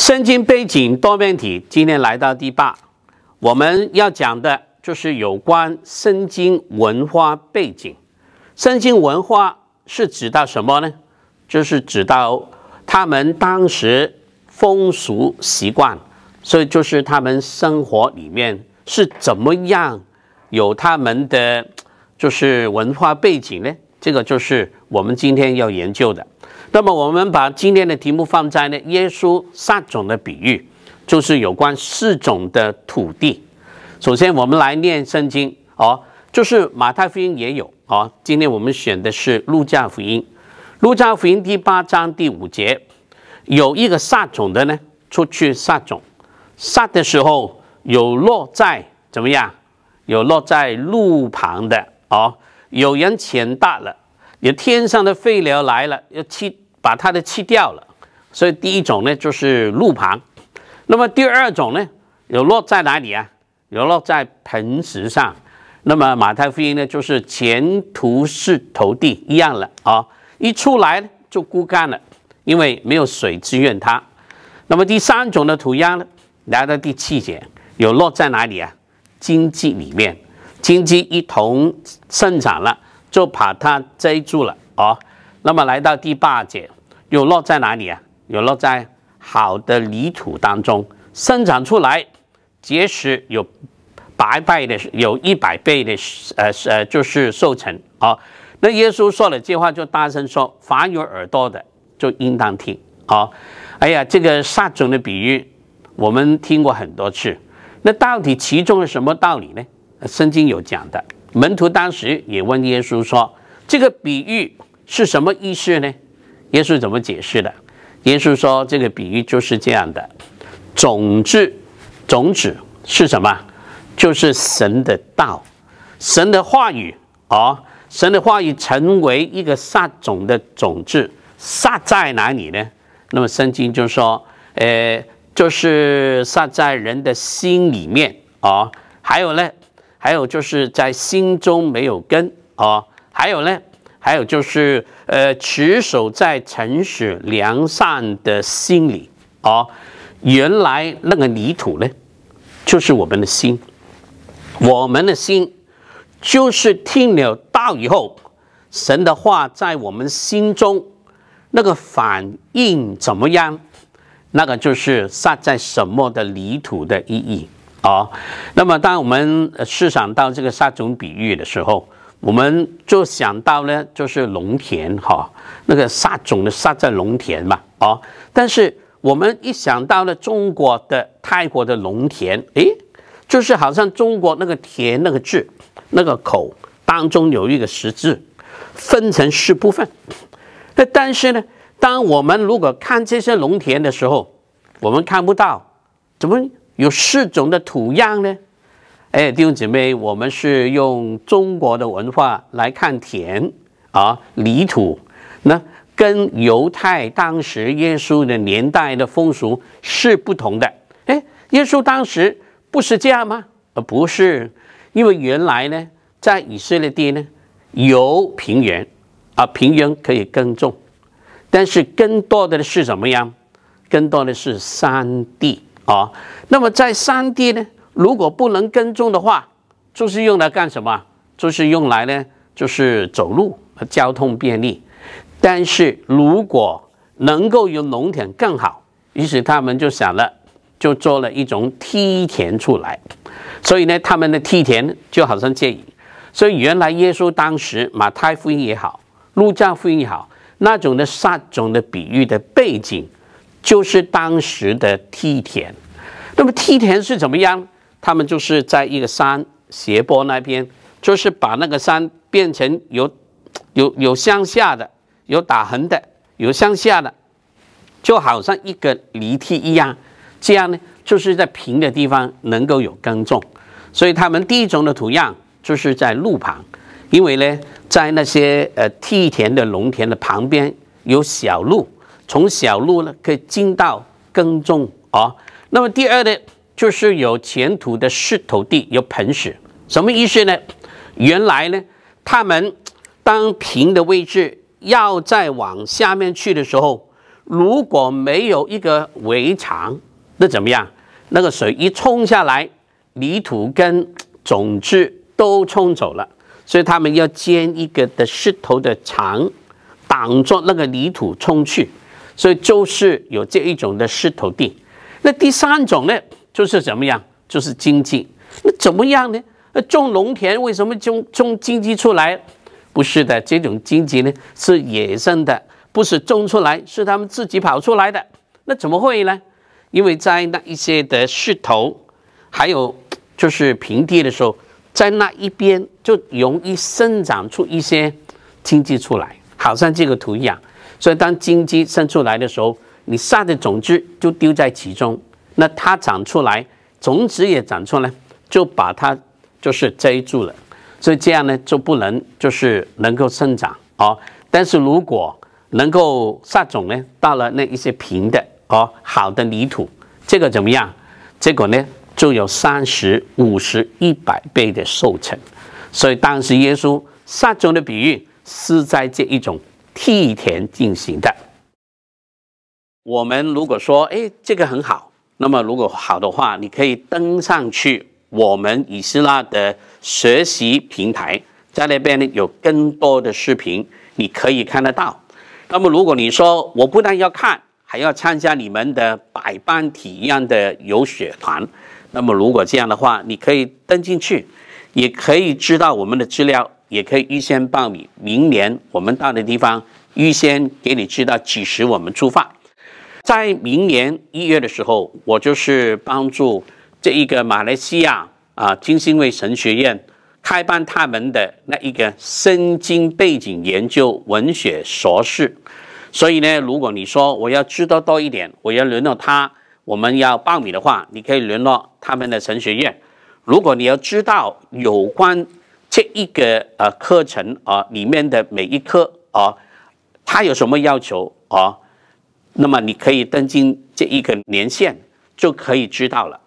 圣经背景多面体，今天来到第八，我们要讲的就是有关圣经文化背景。圣经文化是指到什么呢？就是指到他们当时风俗习惯，所以就是他们生活里面是怎么样有他们的就是文化背景呢？这个就是我们今天要研究的。那么我们把今天的题目放在呢？耶稣撒种的比喻，就是有关四种的土地。首先，我们来念圣经哦，就是马太福音也有哦。今天我们选的是路加福音，路加福音第八章第五节，有一个撒种的呢，出去撒种，撒的时候有落在怎么样？有落在路旁的哦，有人钱大了。有天上的飞鸟来了，要气把它的气掉了，所以第一种呢就是路旁，那么第二种呢有落在哪里啊？有落在盆石上，那么马太福音呢就是前途是投地一样了啊，一出来就枯干了，因为没有水滋润它。那么第三种的土壤呢，来到第七节有落在哪里啊？荆棘里面，荆棘一同生长了。就把它遮住了哦，那么来到第八节，又落在哪里啊？又落在好的泥土当中，生长出来，结实有百倍的，有一百倍的，呃呃，就是收成啊。那耶稣说了这话，就大声说：“凡有耳朵的，就应当听。”啊，哎呀，这个撒种的比喻，我们听过很多次，那到底其中有什么道理呢？圣经有讲的。门徒当时也问耶稣说：“这个比喻是什么意思呢？”耶稣怎么解释的？耶稣说：“这个比喻就是这样的。种子，种子是什么？就是神的道，神的话语。哦，神的话语成为一个撒种的种子，撒在哪里呢？那么圣经就说：‘呃，就是撒在人的心里面。’哦，还有呢。”还有就是在心中没有根哦，还有呢，还有就是呃，持守在诚实良善的心里哦。原来那个泥土呢，就是我们的心，我们的心就是听了道以后，神的话在我们心中那个反应怎么样，那个就是撒在什么的泥土的意义。哦，那么当我们试想到这个沙种比喻的时候，我们就想到呢，就是农田哈，那个沙种的沙在农田嘛。哦，但是我们一想到了中国的泰国的农田，诶，就是好像中国那个田那个字那个口当中有一个十字，分成四部分。那但是呢，当我们如果看这些农田的时候，我们看不到怎么。有四种的土样呢，哎，弟兄姊妹，我们是用中国的文化来看田啊，泥土，那跟犹太当时耶稣的年代的风俗是不同的。哎，耶稣当时不是这样吗？呃，不是，因为原来呢，在以色列地呢，有平原，啊，平原可以耕种，但是更多的的是怎么样？更多的是山地。啊，那么在山地呢，如果不能耕种的话，就是用来干什么？就是用来呢，就是走路，交通便利。但是如果能够有农田更好，于是他们就想了，就做了一种梯田出来。所以呢，他们的梯田就好像这样。所以原来耶稣当时马太福音也好，路加福音也好，那种的撒种的比喻的背景。就是当时的梯田，那么梯田是怎么样？他们就是在一个山斜坡那边，就是把那个山变成有，有有向下的，有打横的，有向下的，就好像一个犁梯一样。这样呢，就是在平的地方能够有耕种，所以他们第一种的土壤就是在路旁，因为呢，在那些呃梯田的农田的旁边有小路。从小路呢，可以进到耕种啊。那么第二呢，就是有前途的石头地，有盆石。什么意思呢？原来呢，他们当平的位置要再往下面去的时候，如果没有一个围墙，那怎么样？那个水一冲下来，泥土跟种子都冲走了。所以他们要建一个的石头的墙，挡住那个泥土冲去。所以就是有这一种的石头地，那第三种呢，就是怎么样？就是经济。那怎么样呢？那种农田为什么种种经济出来？不是的，这种经济呢是野生的，不是种出来，是他们自己跑出来的。那怎么会呢？因为在那一些的石头，还有就是平地的时候，在那一边就容易生长出一些经济出来，好像这个图一样。所以，当荆棘生出来的时候，你撒的种子就丢在其中。那它长出来，种子也长出来，就把它就是遮住了。所以这样呢，就不能就是能够生长哦。但是如果能够撒种呢，到了那一些平的哦好的泥土，这个怎么样？结果呢就有三十五十一百倍的收成。所以当时耶稣撒种的比喻是在这一种。替田进行的。我们如果说，哎，这个很好，那么如果好的话，你可以登上去我们以斯拉的学习平台，在那边呢有更多的视频你可以看得到。那么如果你说我不但要看，还要参加你们的百般体验的游学团，那么如果这样的话，你可以登进去，也可以知道我们的资料。也可以预先报名。明年我们到的地方，预先给你知道几时我们出发。在明年一月的时候，我就是帮助这一个马来西亚啊金星卫神学院开办他们的那一个圣经背景研究文学硕士。所以呢，如果你说我要知道多一点，我要联络他，我们要报名的话，你可以联络他们的神学院。如果你要知道有关。这一个呃课程啊，里面的每一课啊，它有什么要求啊？那么你可以登进这一个年限，就可以知道了。